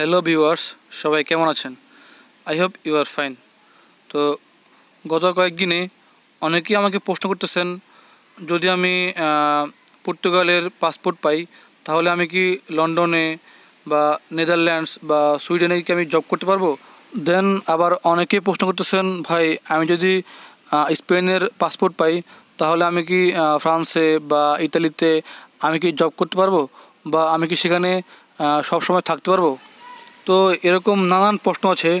Hello viewers সবাই কেমন আছেন I hope you are fine তো গত কয়েকদিনে অনেকেই আমাকে প্রশ্ন করতেছেন যদি আমি পর্তুগালের পাসপোর্ট পাই তাহলে আমি কি লন্ডনে বা নেদারল্যান্ডস বা সুইডেনে কি আমি জব করতে পারবো দেন আবার অনেকেই প্রশ্ন করতেছেন ভাই আমি যদি স্পেনের পাসপোর্ট পাই তাহলে আমি কি ফ্রান্সে বা ইতালিতে আমি কি জব করতে পারবো বা আমি কি সেখানে সবসময় থাকতে পারবো তো এরকম নানান প্রশ্ন আছে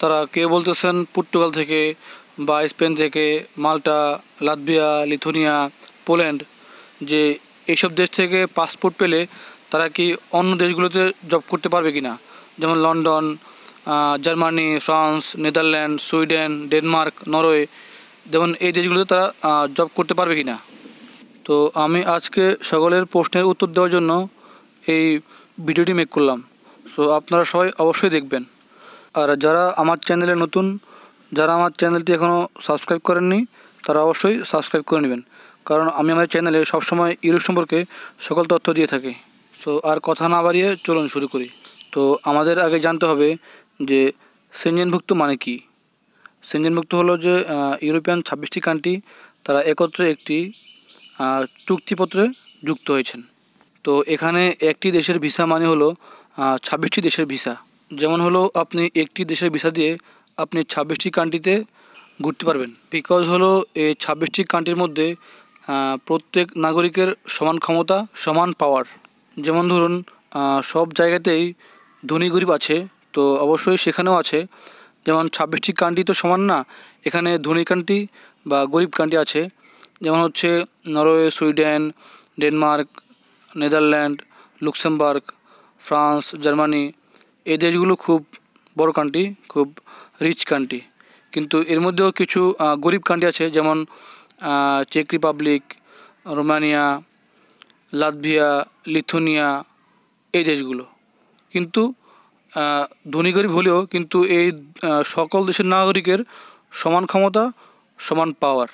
তারা কে বলতেছেন পর্তুগাল থেকে বা স্পেন থেকে মাল্টা লাতভিয়া লিথুনিয়া পোল্যান্ড যে এইসব দেশ থেকে পাসপোর্ট পেলে তারা কি অন্য দেশগুলোতে জব করতে পারবে কি না যেমন London Germany France Netherland Sweden Denmark Norway যেমন এই দেশগুলোতে তারা জব করতে পারবে কি না তো আমি আজকে সকলের প্রশ্নের উত্তর দেওয়ার জন্য এই ভিডিওটি মেক করলাম সো আপনারা সবাই অবশ্যই দেখবেন আর যারা আমার চ্যানেলে নতুন যারা আমার চ্যানেলটি এখনও সাবস্ক্রাইব করেননি তারা অবশ্যই সাবস্ক্রাইব করে নেবেন কারণ আমি আমার চ্যানেলে সবসময় ইউরোপ সম্পর্কে সকল তথ্য দিয়ে থাকি সো আর কথা না বাড়িয়ে চলুন শুরু করি তো আমাদের আগে জানতে হবে যে সেঞ্জেনভুক্ত মানে কি সেঞ্জেনভুক্ত হলো যে ইউরোপিয়ান ছাব্বিশটি কান্ট্রি তারা একত্রে একটি চুক্তিপত্রে যুক্ত হয়েছেন তো এখানে একটি দেশের ভিসা মানে হলো ছাব্বিশটি দেশের ভিসা যেমন হলো আপনি একটি দেশের ভিসা দিয়ে আপনি ছাব্বিশটি কান্ট্রিতে ঘুরতে পারবেন বিকজ হলো এই ছাব্বিশটি কান্ট্রির মধ্যে প্রত্যেক নাগরিকের সমান ক্ষমতা সমান পাওয়ার যেমন ধরুন সব জায়গাতেই ধনী গরিব আছে তো অবশ্যই সেখানেও আছে যেমন ছাব্বিশটি কান্ট্রি তো সমান না এখানে ধনী কান্ট্রি বা গরিব কান্ট্রি আছে যেমন হচ্ছে Norway Sweden Denmark Netherland Luxembourg France Germany এই দেশগুলো খুব বড় কান্ট্রি খুব রিচ কান্ট্রি কিন্তু এর মধ্যেও কিছু গরিব কান্ট্রি আছে যেমন চেক রিপাবলিক রোমানিয়া লাতভিয়া লিথুনিয়া এই দেশগুলো কিন্তু ধনী গরিব হলেও কিন্তু এই সকল দেশের নাগরিকের সমান ক্ষমতা সমান পাওয়ার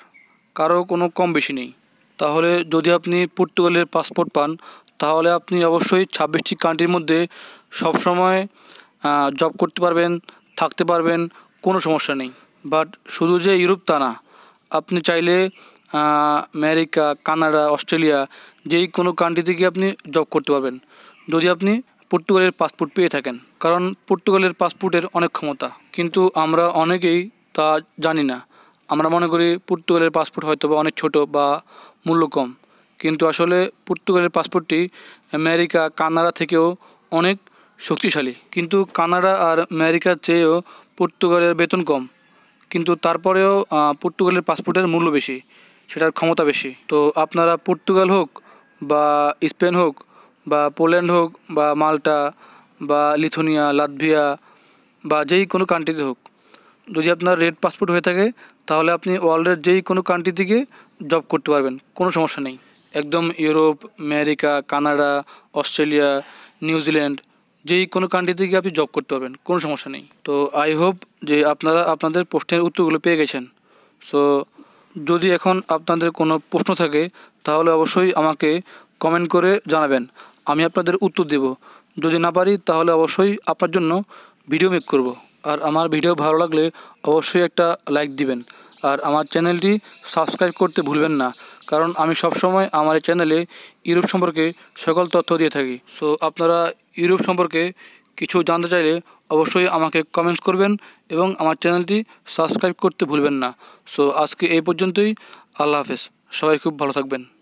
কারো কোনো কম বেশি নেই তাহলে যদি আপনি পর্তুগালের পাসপোর্ট পান তাহলে আপনি অবশ্যই ছাব্বিশটি কান্ট্রির মধ্যে সবসময় জব করতে পারবেন থাকতে পারবেন কোনো সমস্যা নেই বাট শুধু যে ইউরোপ তা না আপনি চাইলে আমেরিকা কানাডা অস্ট্রেলিয়া যেই কোনো কান্ট্রি থেকে আপনি জব করতে পারবেন যদি আপনি পর্তুগালের পাসপোর্ট পেয়ে থাকেন কারণ পর্তুগালের পাসপোর্টের অনেক ক্ষমতা কিন্তু আমরা অনেকেই তা জানি না আমরা মনে করি পর্তুগালের পাসপোর্ট হয়তো বা অনেক ছোট বা মূল্য কম কিন্তু আসলে পর্তুগালের পাসপোর্টটি আমেরিকা কানাডা থেকেও অনেক শক্তিশালী কিন্তু কানাডা আর আমেরিকার চেয়েও পর্তুগালের বেতন কম কিন্তু তারপরেও পর্তুগালের পাসপোর্টের মূল্য বেশি সেটার ক্ষমতা বেশি তো আপনারা পর্তুগাল হোক বা স্পেন হোক বা পোল্যান্ড হোক বা মাল্টা বা লিথুনিয়া লাতভিয়া বা যেই কোনো কান্ট্রিতে হোক যদি আপনার রেড পাসপোর্ট হয়ে থাকে তাহলে আপনি ওয়ার্ল্ডের যেই কোনো কান্ট্রি থেকে জব করতে পারবেন কোনো সমস্যা নেই একদম Europe America Canada Australia New Zealand যেই কোনো কান্ট্রিতে গিয়ে আপনি জব করতে পারবেন কোনো সমস্যা নেই তো আই হোপ যে আপনারা আপনাদের প্রশ্নের উত্তরগুলো পেয়ে গেছেন সো যদি এখন আপনাদের কোনো প্রশ্ন থাকে তাহলে অবশ্যই আমাকে কমেন্ট করে জানাবেন আমি আপনাদের উত্তর দেব যদি না পারি তাহলে অবশ্যই আপনার জন্য ভিডিও মেক করব। আর আমার ভিডিও ভালো লাগলে অবশ্যই একটা লাইক দিবেন আর আমার চ্যানেলটি সাবস্ক্রাইব করতে ভুলবেন না কারণ আমি সবসময় আমার এই চ্যানেলে ইউরোপ সম্পর্কে সকল তথ্য দিয়ে থাকি সো আপনারা ইউরোপ সম্পর্কে কিছু জানতে চাইলে অবশ্যই আমাকে কমেন্টস করবেন এবং আমার চ্যানেলটি সাবস্ক্রাইব করতে ভুলবেন না সো আজকে এই পর্যন্তই আল্লাহ হাফেজ সবাই খুব ভালো থাকবেন